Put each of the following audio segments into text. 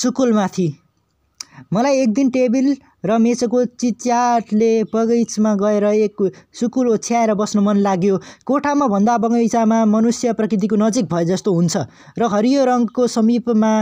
सुकुलमाथि मलाई एक दिन टेबिल र मेचको चिच्याटले बगैँचामा गएर एक सुकुर ओछ्याएर बस्न मन लाग्यो कोठामा भन्दा बगैँचामा मनुष्य प्रकृतिको नजिक भए जस्तो हुन्छ र हरियो रङको समीपमा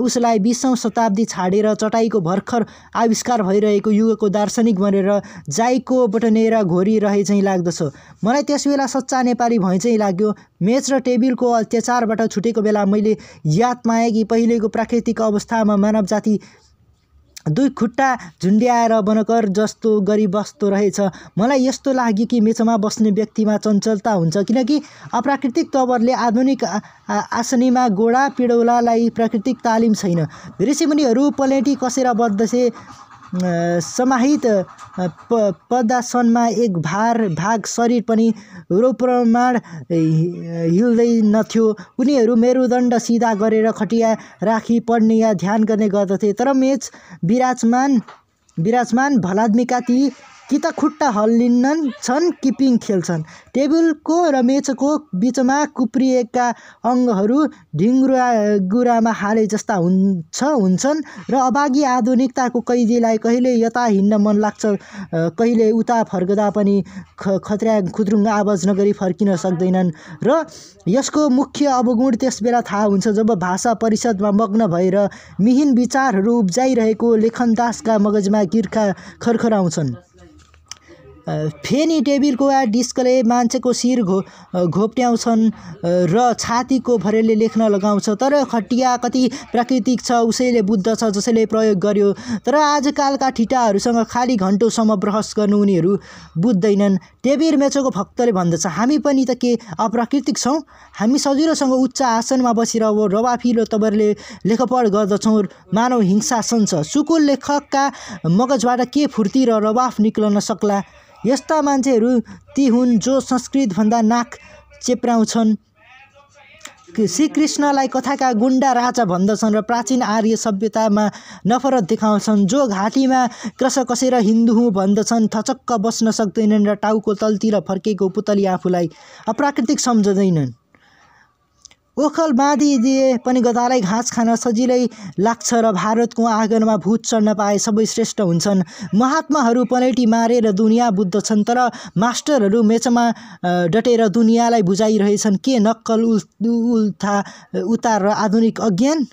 उसलाई बिसौँ शताब्दी छाडेर चटाइको भर्खर आविष्कार भइरहेको युगको दार्शनिक बनेर जाइको बटनेर घोरी रहे चाहिँ लाग्दछ मलाई त्यसबेला सच्चा नेपाली भए चाहिँ लाग्यो मेच र टेबिलको अत्याचारबाट छुटेको बेला मैले याद पाएँ कि पहिलेको प्राकृतिक अवस्थामा मानव जाति दुई खुट्टा झुन्ड्याएर बनकर जस्तो गरी बस्तो रहेछ मलाई यस्तो लाग्यो कि मेचमा बस्ने व्यक्तिमा चञ्चलता हुन्छ किनकि अप्राकृतिक तवरले आधुनिक आसनीमा गोडा पिडौलालाई प्राकृतिक तालिम छैन ऋषिमुनिहरू पलेटी कसेर बद्धछे समाहित प प्रदर्शनमा एक भार भाग शरीर पनि रोप्रमाण हिल्दैनथ्यो उनीहरू मेरुदण्ड सिधा गरेर खटिया राखी पढ्ने या ध्यान गर्ने गर्दथे तर मेच विराजमान विराजमान भलाद्मीका ती कि त खुट्टा हल्लिन्नन् छन् किपिङ खेल्छन् टेबलको र मेचको बिचमा कुप्रिएका अङ्गहरू गुरामा हाले जस्ता हुन्छ हुन्छन् र अभागी आधुनिकताको कैदीलाई कहिले यता हिँड्न मन लाग्छ कहिले उता फर्कदा पनि ख खत्रा खुद्रुङ्ग आवाज नगरी फर्किन सक्दैनन् र यसको मुख्य अवगुण त्यसबेला थाहा हुन्छ जब भाषा परिषदमा मग्न भएर मिहिन विचारहरू उब्जाइरहेको लेखनदासका मगजमा गिर्खा खरखराउँछन् फेनी टेबिलको डिस्कले मान्छेको शिर घो घोप्ट्याउँछन् र छातीको भरेले लेख्न लगाउँछ तर खटिया कति प्राकृतिक छ उसैले बुद्ध छ जसैले प्रयोग गर्यो तर आजकालका ठिटाहरूसँग खाली घन्टोसम्म ब्रहस गर्नु उनीहरू बुझ्दैनन् टेबिर मेचोको भक्तले भन्दछ हामी पनि त के अप्राकृतिक छौँ हामी सजिलोसँग उच्च आसनमा बसेर अब रवाफिलो तपाईँहरूले लेखपढ गर्दछौँ मानव हिंसासन छ सुकुल लेखकका मगजबाट के फुर्ती र रवाफ निक्लन सक्ला यस्ता मान्छेहरू ती हुन् जो संस्कृतभन्दा नाक चेप्राउँछन् श्रीकृष्णलाई कथाका गुन्डा राजा भन्दछन् र प्राचीन आर्य सभ्यतामा नफरत देखाउँछन् जो घाँटीमा क्रस कसेर हिन्दू हुँ भन्दछन् थचक्क बस्न सक्दैनन् र टाउको तलतिर फर्केको पुतली आफूलाई अप्राकृतिक सम्झँदैनन् ओखल बाँधिदिए पनि गदालाई घाँस खान सजिलै लाग्छ र भारतको आँगनमा भूत चढ्न पाए सबै श्रेष्ठ हुन्छन् महात्माहरू पलेँटी मारेर दुनियाँ छन् तर मास्टरहरू मेचमा डटेर दुनियाँलाई बुझाइरहेछन् के नक्कल उल्था उतार र आधुनिक अज्ञान